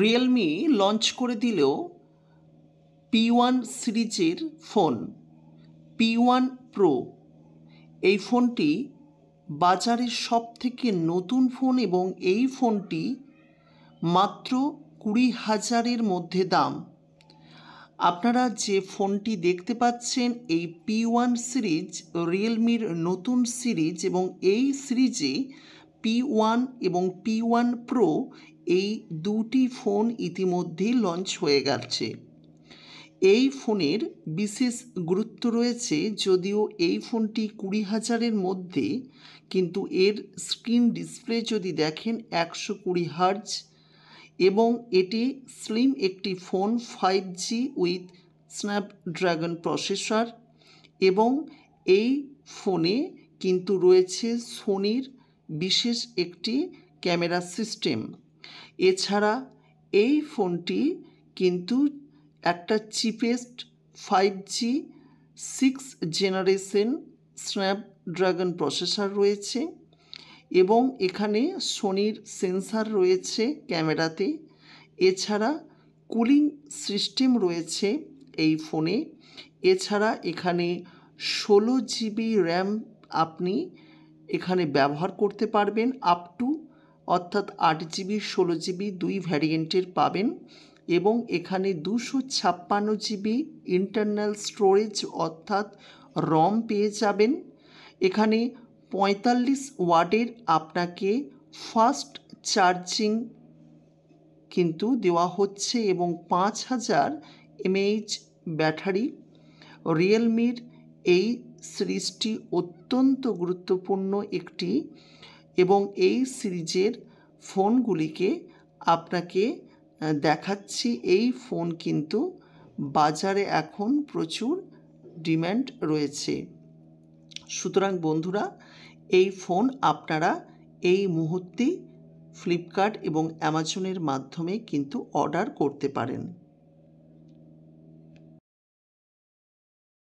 Realme launch করে দিলেও P one সিরিজের ফোন পি ওয়ান প্রো এই ফোনটি বাজারের সব থেকে নতুন ফোন এবং এই ফোনটি মাত্র কুড়ি হাজারের মধ্যে দাম আপনারা যে ফোনটি দেখতে পাচ্ছেন এই পি ওয়ান সিরিজ রিয়েলমির নতুন সিরিজ এবং এই সিরিজে পি ওয়ান এবং পি ওয়ান প্রো এই দুটি ফোন ইতিমধ্যেই লঞ্চ হয়ে গেছে এই ফোনের বিশেষ গুরুত্ব রয়েছে যদিও এই ফোনটি কুড়ি হাজারের মধ্যে কিন্তু এর স্ক্রিন ডিসপ্লে যদি দেখেন একশো কুড়ি হার্জ এবং এটি স্লিম একটি phone five G with Snapdragon processor এবং এই ফোনে কিন্তু রয়েছে সোনির বিশেষ একটি ক্যামেরা সিস্টেম এছাড়া এই ফোনটি কিন্তু একটা cheapest five G six generation Snapdragon processor রয়েছে এবং এখানে সোনির সেন্সার রয়েছে ক্যামেরাতে এছাড়া কুলিং সিস্টেম রয়েছে এই ফোনে এছাড়া এখানে ষোলো জিবি র্যাম আপনি এখানে ব্যবহার করতে পারবেন আপ টু অর্থাৎ আট জিবি ষোলো জিবি দুই ভ্যারিয়েন্টের পাবেন এবং এখানে দুশো ছাপ্পান্ন জিবি ইন্টারনাল স্টোরেজ অর্থাৎ রম পেয়ে যাবেন এখানে পঁয়তাল্লিশ ওয়ার্ডের আপনাকে ফাস্ট চার্জিং কিন্তু দেওয়া হচ্ছে এবং পাঁচ হাজার এমএইচ ব্যাটারি রিয়েলমির এই সিরিজটি অত্যন্ত গুরুত্বপূর্ণ একটি এবং এই সিরিজের ফোনগুলিকে আপনাকে দেখাচ্ছি এই ফোন কিন্তু বাজারে এখন প্রচুর ডিম্যান্ড রয়েছে সুতরাং বন্ধুরা এই ফোন আপনারা এই মুহূর্তে ফ্লিপকার্ট এবং অ্যামাজনের মাধ্যমে কিন্তু অর্ডার করতে পারেন